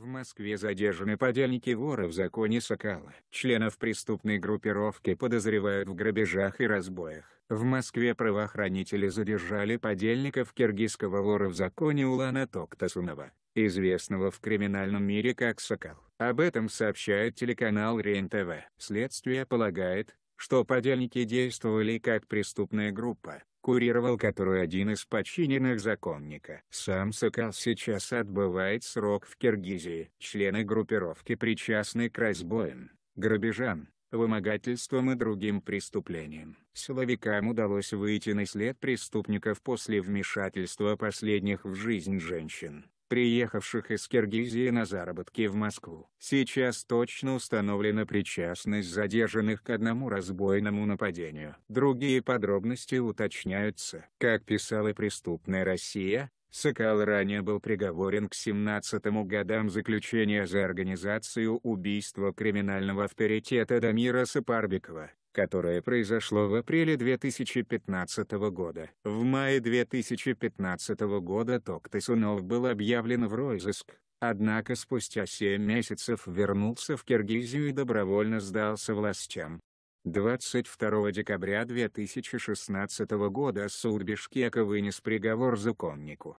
В Москве задержаны подельники вора в законе Сокала. Членов преступной группировки подозревают в грабежах и разбоях. В Москве правоохранители задержали подельников киргизского вора в законе Улана Токтасунова, известного в криминальном мире как Сокал. Об этом сообщает телеканал РЕН-ТВ. Следствие полагает, что подельники действовали как преступная группа, курировал которую один из подчиненных законника. Сам Сокал сейчас отбывает срок в Киргизии. Члены группировки причастны к разбоям, грабежам, вымогательствам и другим преступлениям. Силовикам удалось выйти на след преступников после вмешательства последних в жизнь женщин приехавших из Киргизии на заработки в Москву. Сейчас точно установлена причастность задержанных к одному разбойному нападению. Другие подробности уточняются. Как писала преступная Россия, Сокал ранее был приговорен к 17 годам заключения за организацию убийства криминального авторитета Дамира Сапарбикова которое произошло в апреле 2015 года. В мае 2015 года Токтасунов был объявлен в розыск, однако спустя 7 месяцев вернулся в Киргизию и добровольно сдался властям. 22 декабря 2016 года суд Бишкека вынес приговор законнику,